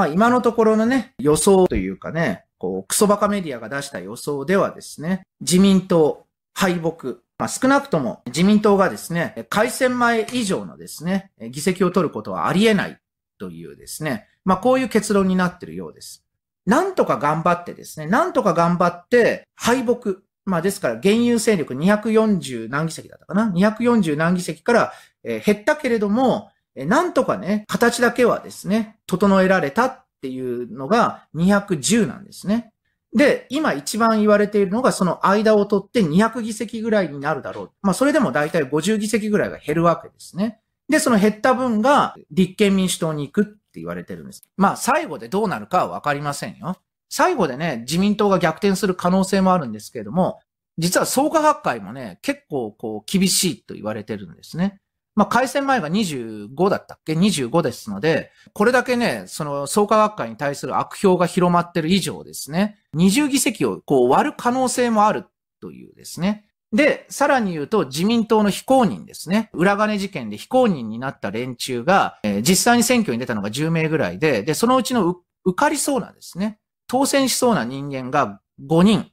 まあ今のところのね、予想というかね、こう、クソバカメディアが出した予想ではですね、自民党敗北、まあ、少なくとも自民党がですね、改選前以上のですね、議席を取ることはありえないというですね、まあこういう結論になってるようです。なんとか頑張ってですね、なんとか頑張って敗北、まあですから、現有勢力240何議席だったかな ?240 何議席から、え減ったけれども、なんとかね、形だけはですね、整えられたっていうのが210なんですね。で、今一番言われているのがその間を取って200議席ぐらいになるだろう。まあそれでも大体50議席ぐらいが減るわけですね。で、その減った分が立憲民主党に行くって言われてるんです。まあ最後でどうなるかはわかりませんよ。最後でね、自民党が逆転する可能性もあるんですけれども、実は総科学会もね、結構こう厳しいと言われてるんですね。まあ、開戦前が25だったっけ ?25 ですので、これだけね、その創価学会に対する悪評が広まってる以上ですね、20議席をこう割る可能性もあるというですね。で、さらに言うと自民党の非公認ですね。裏金事件で非公認になった連中が、えー、実際に選挙に出たのが10名ぐらいで、で、そのうちの受かりそうなですね、当選しそうな人間が5人、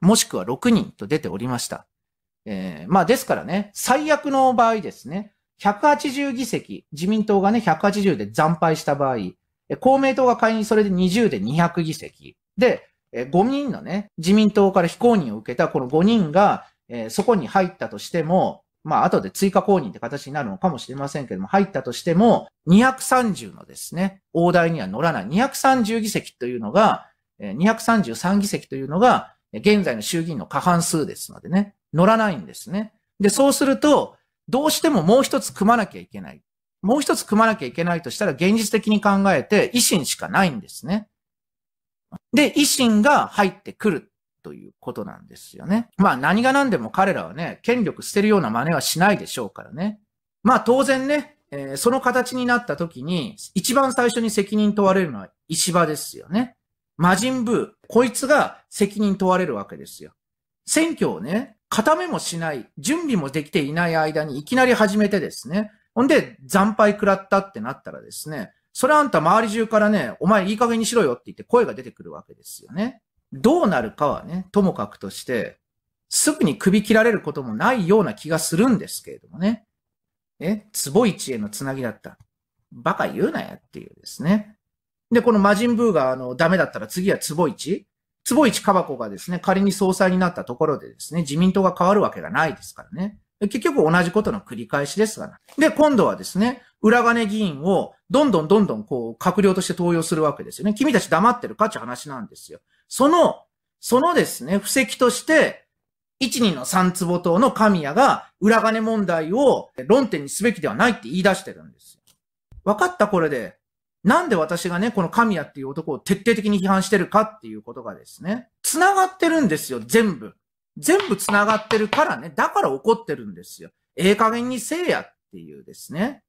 もしくは6人と出ておりました。えー、まあですからね、最悪の場合ですね、180議席、自民党がね、180で惨敗した場合、公明党が会員それで20で200議席。で、5人のね、自民党から非公認を受けたこの5人が、えー、そこに入ったとしても、まあ、後で追加公認って形になるのかもしれませんけども、入ったとしても、230のですね、大台には乗らない。230議席というのが、233議席というのが、現在の衆議院の過半数ですのでね、乗らないんですね。で、そうすると、どうしてももう一つ組まなきゃいけない。もう一つ組まなきゃいけないとしたら現実的に考えて維新しかないんですね。で、維新が入ってくるということなんですよね。まあ何が何でも彼らはね、権力捨てるような真似はしないでしょうからね。まあ当然ね、えー、その形になった時に、一番最初に責任問われるのは石破ですよね。魔人ブー、こいつが責任問われるわけですよ。選挙をね、固めもしない、準備もできていない間にいきなり始めてですね、ほんで、惨敗食らったってなったらですね、それあんた周り中からね、お前いい加減にしろよって言って声が出てくるわけですよね。どうなるかはね、ともかくとして、すぐに首切られることもないような気がするんですけれどもね。え、坪一へのつなぎだった。バカ言うなやっていうですね。で、この魔人ブーがあのダメだったら次は坪市坪市カバコがですね、仮に総裁になったところでですね、自民党が変わるわけがないですからね。結局同じことの繰り返しですが、で、今度はですね、裏金議員をどんどんどんどんこう、閣僚として登用するわけですよね。君たち黙ってるかって話なんですよ。その、そのですね、布石として、一人の三坪党の神谷が裏金問題を論点にすべきではないって言い出してるんですよ。分かったこれで。なんで私がね、この神谷っていう男を徹底的に批判してるかっていうことがですね、繋がってるんですよ、全部。全部繋がってるからね、だから怒ってるんですよ。ええ加減にせえやっていうですね。